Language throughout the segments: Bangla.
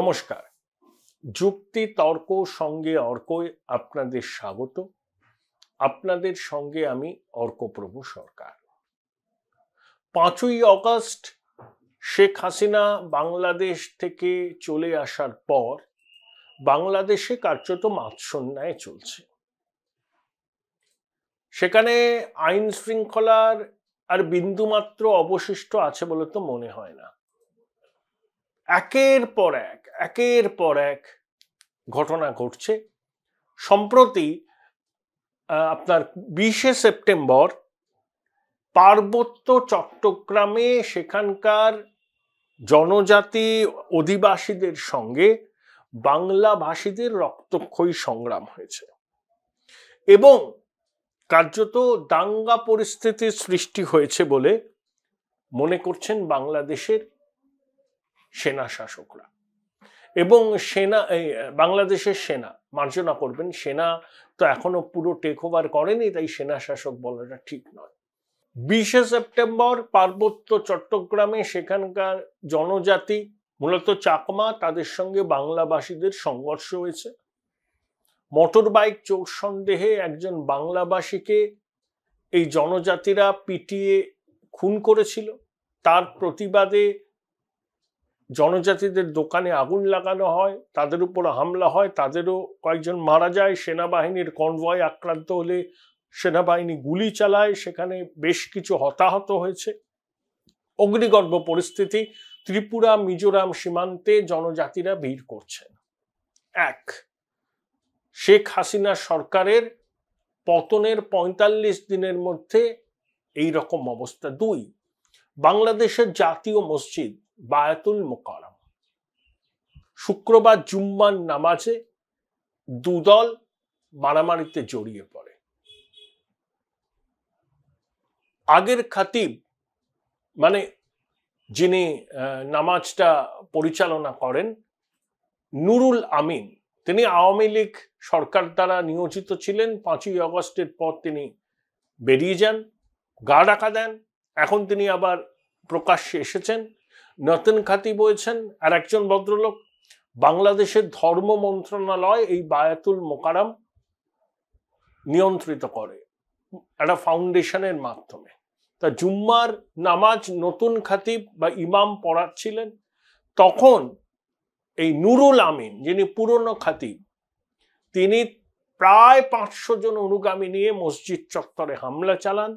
নমস্কার যুক্তি তর্ক সঙ্গে অর্কয় আপনাদের স্বাগত আপনাদের সঙ্গে আমি অর্কপ্রভু সরকার পাঁচই অগস্ট শেখ হাসিনা বাংলাদেশ থেকে চলে আসার পর বাংলাদেশে কার্যত মাৎসন্যায় চলছে সেখানে আইন শৃঙ্খলার আর বিন্দুমাত্র অবশিষ্ট আছে বলে তো মনে হয় না একের পর এক একের পর এক ঘটনা ঘটছে সম্প্রতি আপনার বিশে সেপ্টেম্বর পার্বত্য চট্টগ্রামে সেখানকার জনজাতি অধিবাসীদের সঙ্গে বাংলা ভাষীদের রক্তক্ষয়ী সংগ্রাম হয়েছে এবং কার্যত দাঙ্গা পরিস্থিতির সৃষ্টি হয়েছে বলে মনে করছেন বাংলাদেশের সেনা শাসকরা এবং সেনা বাংলাদেশের সেনা মার্জনা করবেন সেনা তো এখনো পুরো টেক ওভার করেনি তাই সেনা শাসক বলাটা ঠিক নয় বিশে সেপ্টেম্বর পার্বত্য চট্টগ্রামে সেখানকার জনজাতি মূলত চাকমা তাদের সঙ্গে বাংলাবাসীদের সংঘর্ষ হয়েছে মোটর বাইক চোর সন্দেহে একজন বাংলাভাষীকে এই জনজাতিরা পিটিয়ে খুন করেছিল তার প্রতিবাদে জনজাতিদের দোকানে আগুন লাগানো হয় তাদের উপর হামলা হয় তাদেরও কয়েকজন মারা যায় সেনাবাহিনীর কনভয় আক্রান্ত হলে সেনাবাহিনী গুলি চালায় সেখানে বেশ কিছু হতাহত হয়েছে অগ্নিগর্ভ পরিস্থিতি ত্রিপুরা মিজোরাম সীমান্তে জনজাতিরা ভিড় করছেন এক শেখ হাসিনা সরকারের পতনের ৪৫ দিনের মধ্যে এই রকম অবস্থা দুই বাংলাদেশের জাতীয় মসজিদ বায়াতুল মোকারম শুক্রবার জুম্মান নামাজে দুদল মারামারিতে জড়িয়ে পড়ে আগের খাতিব মানে যিনি নামাজটা পরিচালনা করেন নুরুল আমিন তিনি আওয়ামী লীগ সরকার দ্বারা নিয়োজিত ছিলেন পাঁচই অগস্টের পর তিনি বেরিয়ে যান গা ডাকা দেন এখন তিনি আবার প্রকাশ্যে এসেছেন নতুন খাতি বলছেন আর একজন ভদ্রলোক বাংলাদেশের ধর্ম মন্ত্রণালয় এই বায়াতুল মোকারাম নিয়ন্ত্রিত করে একটা ফাউন্ডেশনের মাধ্যমে তা জুম্মার নামাজ নতুন খাতিব বা ইমাম পড়াচ্ছিলেন তখন এই নুরুল আমিন যিনি পুরনো খাতিব তিনি প্রায় পাঁচশো জন অনুগামী নিয়ে মসজিদ চত্বরে হামলা চালান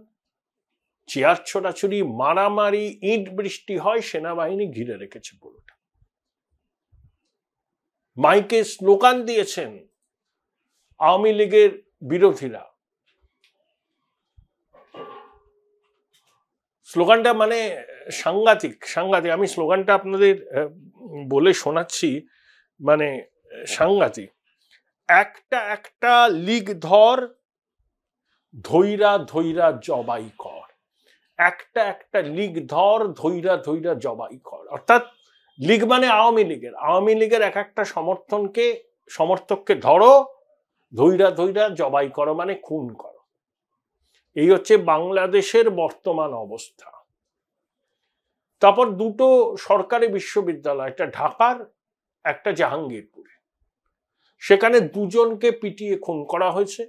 চেয়ার ছোড়াছুরি মারামারি ইট বৃষ্টি হয় সেনাবাহিনী ঘিরে রেখেছে পুরোটা মাইকে স্লোগান দিয়েছেন আওয়ামী লীগের বিরোধীরা স্লোগানটা মানে সাংঘাতিক সাংঘাতিক আমি স্লোগানটা আপনাদের বলে শোনাচ্ছি মানে সাংঘাতিক একটা একটা লিগ ধর ধৈরা ধৈরা জবাই কর একটা একটা লীগ ধর ধৈরা ধৈরা জবাই কর অর্থাৎ লীগ মানে আওয়ামী লীগের আওয়ামী লীগের এক একটা সমর্থনকে সমর্থককে ধরো ধৈরা ধৈরা জবাই করো মানে খুন করো এই হচ্ছে বাংলাদেশের বর্তমান অবস্থা তারপর দুটো সরকারি বিশ্ববিদ্যালয় একটা ঢাকার একটা জাহাঙ্গীরপুরে সেখানে দুজনকে পিটিয়ে খুন করা হয়েছে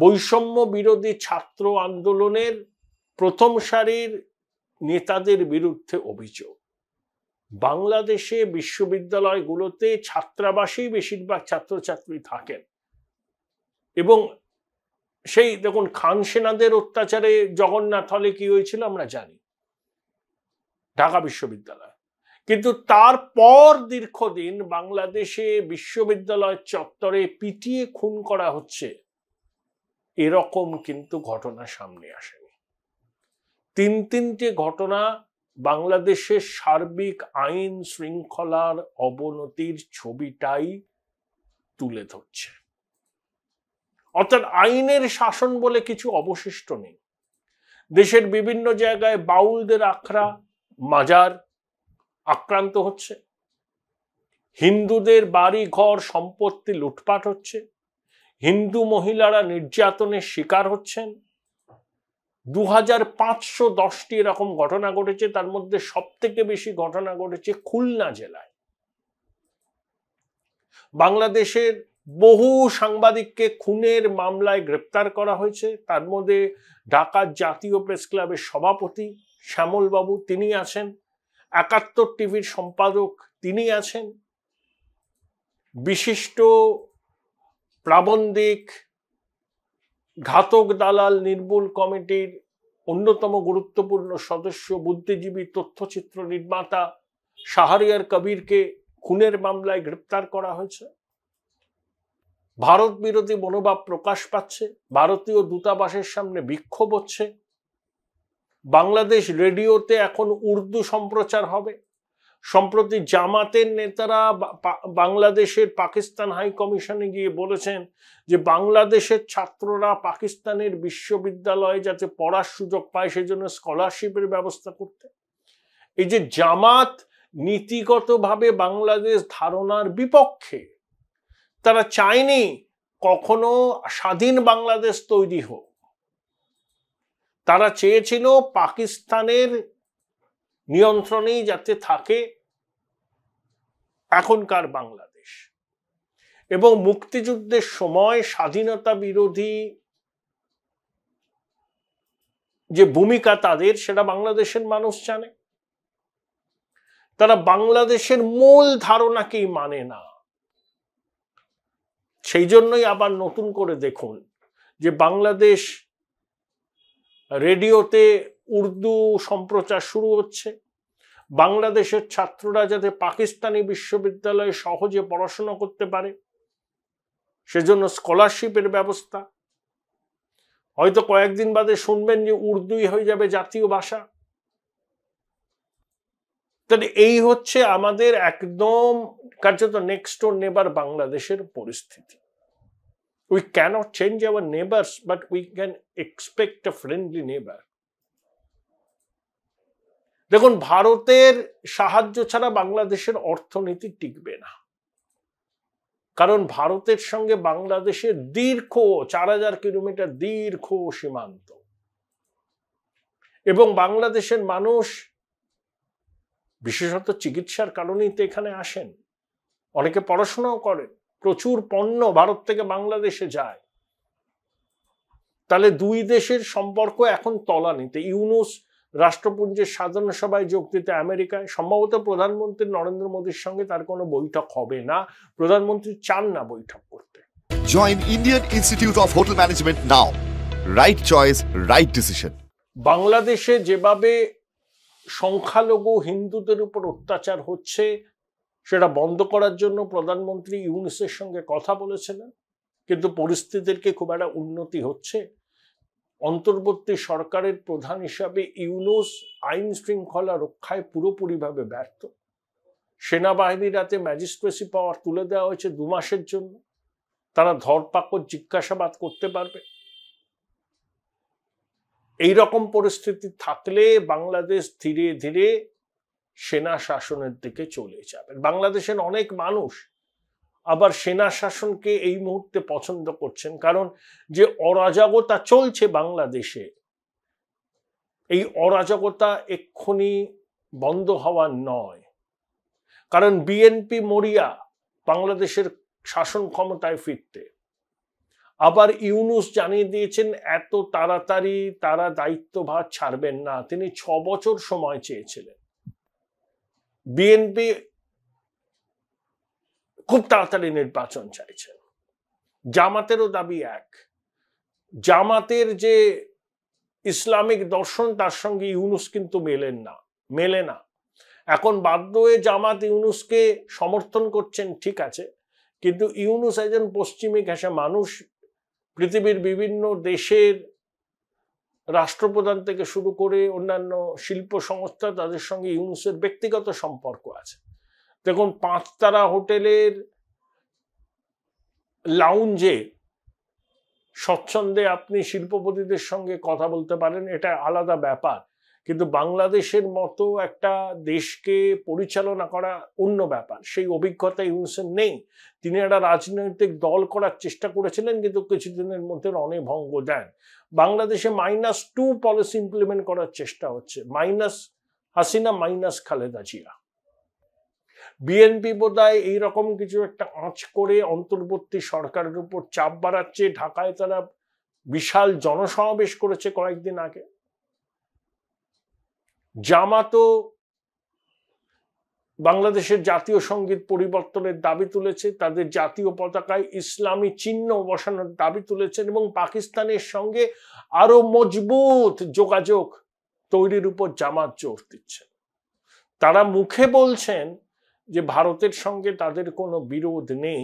বৈষম্য বিরোধী ছাত্র আন্দোলনের প্রথম সারির নেতাদের বিরুদ্ধে অভিযোগ বাংলাদেশে বিশ্ববিদ্যালয়গুলোতে ছাত্রাবাসেই বেশিরভাগ ছাত্রছাত্রী থাকেন এবং সেই দেখুন খান সেনাদের অত্যাচারে জগন্নাথ হলে কি হয়েছিল আমরা জানি ঢাকা বিশ্ববিদ্যালয় কিন্তু তারপর দীর্ঘদিন বাংলাদেশে বিশ্ববিদ্যালয় চত্বরে পিটিয়ে খুন করা হচ্ছে এরকম কিন্তু ঘটনা সামনে আসে তিন তিনটে ঘটনা বাংলাদেশের সার্বিক আইন শৃঙ্খলার অবনতির ছবিটাই তুলে ধরছে অর্থাৎ আইনের শাসন বলে কিছু অবশিষ্ট নেই দেশের বিভিন্ন জায়গায় বাউলদের আখড়া মাজার আক্রান্ত হচ্ছে হিন্দুদের বাড়ি ঘর সম্পত্তি লুটপাট হচ্ছে হিন্দু মহিলারা নির্যাতনের শিকার হচ্ছেন দু হাজার পাঁচশো দশটি এরকম ঘটনা ঘটেছে তার মধ্যে সব থেকে বেশি ঘটনা ঘটেছে খুলনা জেলায় বাংলাদেশের বহু সাংবাদিককে খুনের মামলায় গ্রেপ্তার করা হয়েছে তার মধ্যে ঢাকার জাতীয় প্রেস ক্লাবের সভাপতি শ্যামলবাবু তিনি আছেন একাত্তর টিভির সম্পাদক তিনি আছেন বিশিষ্ট প্রাবন্ধিক ঘাতক দালাল নির্মূল কমিটির অন্যতম গুরুত্বপূর্ণ সদস্য বুদ্ধিজীবী তথ্যচিত্র নির্মাতা শাহরিয়ার কবিরকে খুনের মামলায় গ্রেপ্তার করা হয়েছে ভারত বিরোধী মনোভাব প্রকাশ পাচ্ছে ভারতীয় দূতাবাসের সামনে বিক্ষোভ হচ্ছে বাংলাদেশ রেডিওতে এখন উর্দু সম্প্রচার হবে সম্প্রতি জামাতের নেতারা বাংলাদেশের পাকিস্তান হাই কমিশনে গিয়ে বলেছেন যে বাংলাদেশের ছাত্ররা পাকিস্তানের বিশ্ববিদ্যালয়ে যাতে পড়ার সুযোগ পায় সেজন্য স্কলারশিপের ব্যবস্থা করতে এই যে জামাত নীতিগতভাবে বাংলাদেশ ধারণার বিপক্ষে তারা চায়নি কখনো স্বাধীন বাংলাদেশ তৈরি হোক তারা চেয়েছিল পাকিস্তানের নিয়ন্ত্রণেই যাতে থাকে এখনকার বাংলাদেশ এবং মুক্তিযুদ্ধের সময় স্বাধীনতা বিরোধী যে ভূমিকা তাদের সেটা বাংলাদেশের মানুষ জানে তারা বাংলাদেশের মূল ধারণাকেই মানে না সেই জন্যই আবার নতুন করে দেখুন যে বাংলাদেশ রেডিওতে উর্দু সম্প্রচার শুরু হচ্ছে বাংলাদেশের ছাত্ররা যাতে পাকিস্তানি বিশ্ববিদ্যালয়ে সহজে পড়াশোনা করতে পারে সেজন্য স্কলারশিপের ব্যবস্থা হয়তো কয়েকদিন বাদে শুনবেন যে উর্দুই হয়ে যাবে জাতীয় ভাষা তাহলে এই হচ্ছে আমাদের একদম কার্যত নেক্সট ওর নেবার বাংলাদেশের পরিস্থিতি we cannot change our neighbours but we can expect a friendly neighbour দেখুন ভারতের সাহায্য ছাড়া বাংলাদেশের অর্থনীতি টিকবে না কারণ ভারতের সঙ্গে বাংলাদেশের দীর্ঘ চার হাজার কিলোমিটার দীর্ঘ সীমান্ত এবং বাংলাদেশের মানুষ বিশেষত চিকিৎসার কারণেই তো এখানে আসেন অনেকে পড়াশোনাও করেন প্রচুর পণ্য ভারত থেকে বাংলাদেশে যায় তাহলে দুই দেশের সম্পর্ক এখন তলানিতে ইউনুস রাষ্ট্রপুঞ্জের সাধারণ সভায় যোগ দিতে আমেরিকায় সম্ভবত প্রধানমন্ত্রী নরেন্দ্র মোদীর সঙ্গে তার কোনো বৈঠক হবে না প্রধানমন্ত্রী চান না বৈঠক করতে join Indian institute of hotel management now right choice right decision বাংলাদেশে যেভাবে সংখ্যালঘু হিন্দুদের উপর অত্যাচার হচ্ছে সেটা বন্ধ করার জন্য প্রধানমন্ত্রী ইউনিসের সঙ্গে কথা বলেছিলেন কিন্তু পরিস্থিতির কি খুব একটা উন্নতি হচ্ছে অন্তর্বর্তী সরকারের প্রধান হিসাবে ইউনুস আইন শৃঙ্খলা রক্ষায় পুরোপুরিভাবে ব্যর্থ সেনাবাহিনীর হাতে ম্যাজিস্ট্রেসি পাওয়ার তুলে দেওয়া হয়েছে দু মাসের জন্য তারা ধরপাকড় জিজ্ঞাসাবাদ করতে পারবে এই রকম পরিস্থিতি থাকলে বাংলাদেশ ধীরে ধীরে সেনা শাসনের দিকে চলে যাবে বাংলাদেশের অনেক মানুষ আবার সেনা শাসনকে এই মুহূর্তে পছন্দ করছেন কারণ যে অরাজকতা চলছে বাংলাদেশে এই অরাজকতা এক্ষুনি বন্ধ হওয়া নয় কারণ বিএনপি মরিয়া বাংলাদেশের শাসন ক্ষমতায় ফিরতে আবার ইউনুস জানিয়ে দিয়েছেন এত তাড়াতাড়ি তারা দায়িত্বভার ছাড়বেন না তিনি ছ বছর সময় চেয়েছিলেন বিএনপি খুব তাড়াতাড়ি নির্বাচন চাইছেন জামাতেরও দাবি এক জামাতের যে ইসলামিক দর্শন তার সঙ্গে ইউনুস কিন্তু মেলেন না মেলে না এখন বাধ্য হয়ে জামাত ইউনুসকে সমর্থন করছেন ঠিক আছে কিন্তু ইউনুস একজন পশ্চিমী ঘেঁষা মানুষ পৃথিবীর বিভিন্ন দেশের রাষ্ট্রপ্রধান থেকে শুরু করে অন্যান্য শিল্প সংস্থা তাদের সঙ্গে ইউনুসের ব্যক্তিগত সম্পর্ক আছে দেখুন পাঁচতারা হোটেলের লাউঞ্জে স্বচ্ছন্দে আপনি শিল্পপতিদের সঙ্গে কথা বলতে পারেন এটা আলাদা ব্যাপার কিন্তু বাংলাদেশের মতো একটা দেশকে পরিচালনা করা অন্য ব্যাপার সেই অভিজ্ঞতা ইউনুসের নেই তিনি একটা রাজনৈতিক দল করার চেষ্টা করেছিলেন কিন্তু কিছুদিনের মধ্যে অনেক ভঙ্গ দেন বাংলাদেশে মাইনাস টু পলিসি ইমপ্লিমেন্ট করার চেষ্টা হচ্ছে মাইনাস হাসিনা মাইনাস খালেদা জিয়া বিএনপি বোধহয় এইরকম কিছু একটা আঁচ করে অন্তর্বর্তী সরকারের উপর চাপ বাড়াচ্ছে ঢাকায় তারা বিশাল জনসমাবেশ করেছে কয়েকদিন আগে জামাতো বাংলাদেশের জাতীয় সঙ্গীত পরিবর্তনের দাবি তুলেছে তাদের জাতীয় পতাকায় ইসলামী চিহ্ন বসানোর দাবি তুলেছেন এবং পাকিস্তানের সঙ্গে আরো মজবুত যোগাযোগ তৈরির উপর জামাত জোর দিচ্ছেন তারা মুখে বলছেন যে ভারতের সঙ্গে তাদের কোনো বিরোধ নেই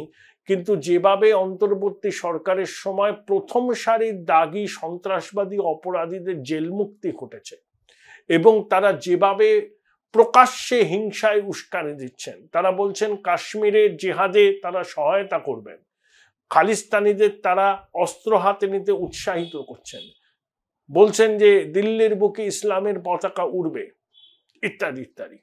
কিন্তু যেভাবে অন্তর্বর্তী সরকারের সময় প্রথম সারির দাগি সন্ত্রাসবাদী অপরাধীদের জেল মুক্তি ঘটেছে এবং তারা যেভাবে প্রকাশ্যে হিংসায় উস্কানি দিচ্ছেন তারা বলছেন কাশ্মীরের জেহাদে তারা সহায়তা করবেন খালিস্তানিদের তারা অস্ত্র হাতে নিতে উৎসাহিত করছেন বলছেন যে দিল্লির বুকে ইসলামের পতাকা উড়বে ইত্যাদি ইত্যাদি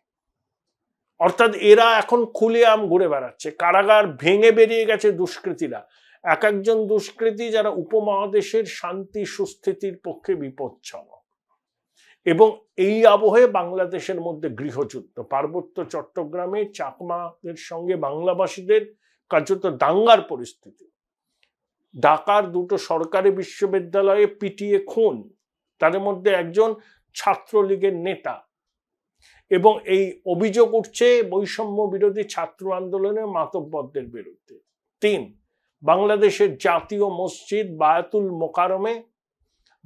অর্থাৎ এরা এখন খুলে আম ঘুরে বেড়াচ্ছে কারাগার ভেঙে বেরিয়ে গেছে দুষ্কৃতীরা এক একজন দুষ্কৃতী যারা উপমহাদেশের শান্তি সুস্থিতির পক্ষে বিপজ্জনক এবং এই আবহে বাংলাদেশের মধ্যে গৃহযুদ্ধ পার্বত্য চট্টগ্রামে চাকমাদের সঙ্গে বাংলাভাষীদের কার্যত দাঙ্গার পরিস্থিতি ঢাকার দুটো সরকারি বিশ্ববিদ্যালয়ে পিটিয়ে খুন তাদের মধ্যে একজন ছাত্রলীগের নেতা এবং এই অভিযোগ উঠছে বৈষম্য বিরোধী ছাত্র আন্দোলনের মাতব্বরদের বিরুদ্ধে তিন বাংলাদেশের জাতীয় মসজিদ বায়াতুল মোকারমে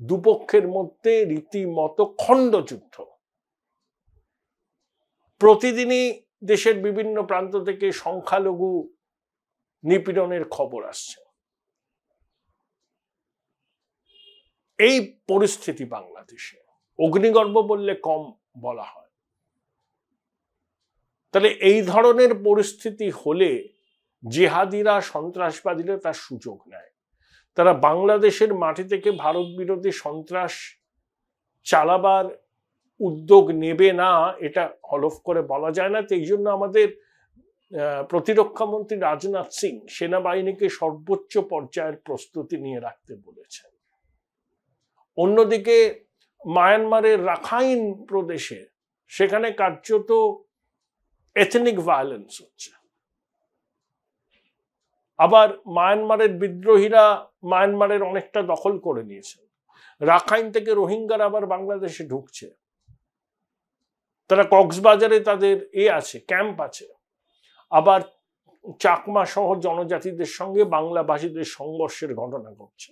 দুপক্ষের মধ্যে রীতিমতো খণ্ডযুদ্ধ প্রতিদিনই দেশের বিভিন্ন প্রান্ত থেকে সংখ্যালঘু নিপীড়নের খবর আসছে এই পরিস্থিতি বাংলাদেশে অগ্নিগর্ভ বললে কম বলা হয় তাহলে এই ধরনের পরিস্থিতি হলে জেহাদিরা সন্ত্রাসবাদীরা তার সুযোগ নেয় তারা বাংলাদেশের মাটি থেকে ভারত বিরোধী সন্ত্রাস চালাবার উদ্যোগ নেবে না এটা হলফ করে বলা যায় না তো জন্য আমাদের প্রতিরক্ষামন্ত্রী রাজনাথ সিং সেনাবাহিনীকে সর্বোচ্চ পর্যায়ের প্রস্তুতি নিয়ে রাখতে বলেছেন অন্যদিকে মায়ানমারের রাখাইন প্রদেশে সেখানে কার্যত এথনিক ভায়োলেন্স হচ্ছে আবার মায়ানমারের বিদ্রোহীরা মায়ানমারের অনেকটা দখল করে নিয়েছে রাখাইন থেকে রোহিঙ্গারা আবার বাংলাদেশে ঢুকছে তারা কক্সবাজারে তাদের এ আছে ক্যাম্প আছে আবার চাকমা সহ জনজাতিদের সঙ্গে বাংলাভাষীদের সংঘর্ষের ঘটনা ঘটছে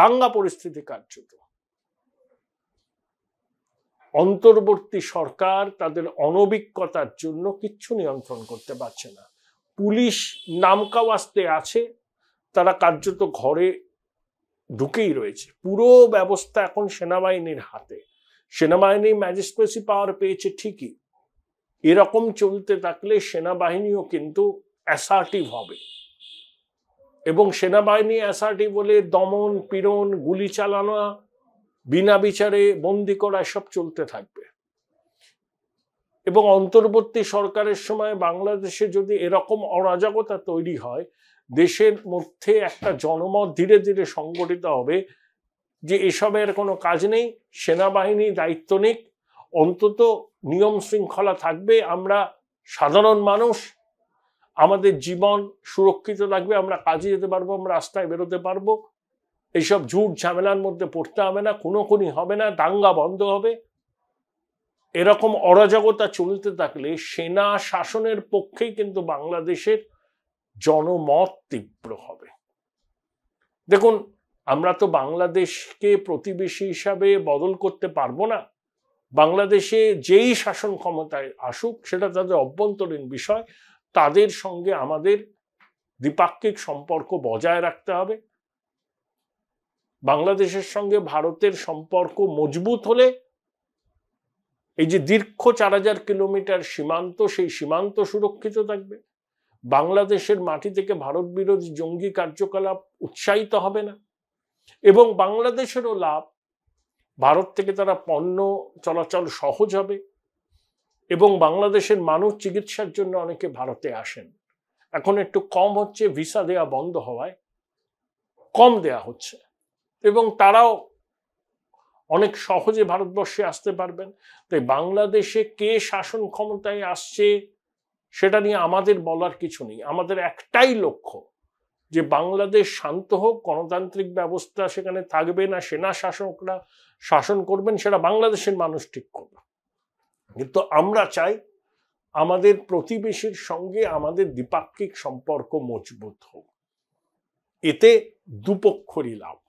দাঙ্গা পরিস্থিতি কার্যত অন্তর্বর্তী সরকার তাদের অনভিজ্ঞতার জন্য কিচ্ছু নিয়ন্ত্রণ করতে পারছে না পুলিশ নামকাওয়াস্তে আছে তারা কার্যত ঘরে ঢুকেই রয়েছে পুরো ব্যবস্থা এখন সেনাবাহিনীর হাতে সেনাবাহিনী ম্যাজিস্ট্রেসি পাওয়ার পেয়েছে ঠিকই এরকম চলতে থাকলে সেনাবাহিনীও কিন্তু অ্যাসার্টিভ হবে এবং সেনাবাহিনী অ্যাসার্টিভ বলে দমন পীড়ন গুলি চালানো বিনা বিচারে বন্দি করা সব চলতে থাকবে এবং অন্তর্বর্তী সরকারের সময় বাংলাদেশে যদি এরকম অরাজকতা তৈরি হয় দেশের মধ্যে একটা জনমত ধীরে ধীরে সংগঠিত হবে যে এসবের কোনো কাজ নেই সেনাবাহিনী দায়িত্ব নিক অন্তত নিয়ম শৃঙ্খলা থাকবে আমরা সাধারণ মানুষ আমাদের জীবন সুরক্ষিত থাকবে আমরা কাজে যেতে পারবো আমরা রাস্তায় বেরোতে পারবো এইসব ঝুট ঝামেলার মধ্যে পড়তে হবে না কোনো খুনি হবে না দাঙ্গা বন্ধ হবে এরকম অরাজকতা চলতে থাকলে সেনা শাসনের পক্ষেই কিন্তু বাংলাদেশের জনমত তীব্র হবে দেখুন আমরা তো বাংলাদেশকে প্রতিবেশী হিসাবে বদল করতে পারবো না বাংলাদেশে যেই শাসন ক্ষমতায় আসুক সেটা তাদের অভ্যন্তরীণ বিষয় তাদের সঙ্গে আমাদের দ্বিপাক্ষিক সম্পর্ক বজায় রাখতে হবে বাংলাদেশের সঙ্গে ভারতের সম্পর্ক মজবুত হলে এই যে দীর্ঘ চার হাজার কিলোমিটার সীমান্ত সেই সীমান্ত সুরক্ষিত থাকবে বাংলাদেশের মাটি থেকে ভারত বিরোধী জঙ্গি কার্যকলাপ উৎসাহিত হবে না এবং বাংলাদেশেরও লাভ ভারত থেকে তারা পণ্য চলাচল সহজ হবে এবং বাংলাদেশের মানুষ চিকিৎসার জন্য অনেকে ভারতে আসেন এখন একটু কম হচ্ছে ভিসা দেয়া বন্ধ হওয়ায় কম দেয়া হচ্ছে এবং তারাও অনেক সহজে ভারতবর্ষে আসতে পারবেন তাই বাংলাদেশে কে শাসন ক্ষমতায় আসছে সেটা নিয়ে আমাদের বলার কিছু নেই আমাদের একটাই লক্ষ্য যে বাংলাদেশ শান্ত হোক গণতান্ত্রিক ব্যবস্থা সেখানে থাকবে না সেনা শাসকরা শাসন করবেন সেটা বাংলাদেশের মানুষ ঠিক করবে কিন্তু আমরা চাই আমাদের প্রতিবেশীর সঙ্গে আমাদের দ্বিপাক্ষিক সম্পর্ক মজবুত হোক এতে দুপক্ষরই লাভ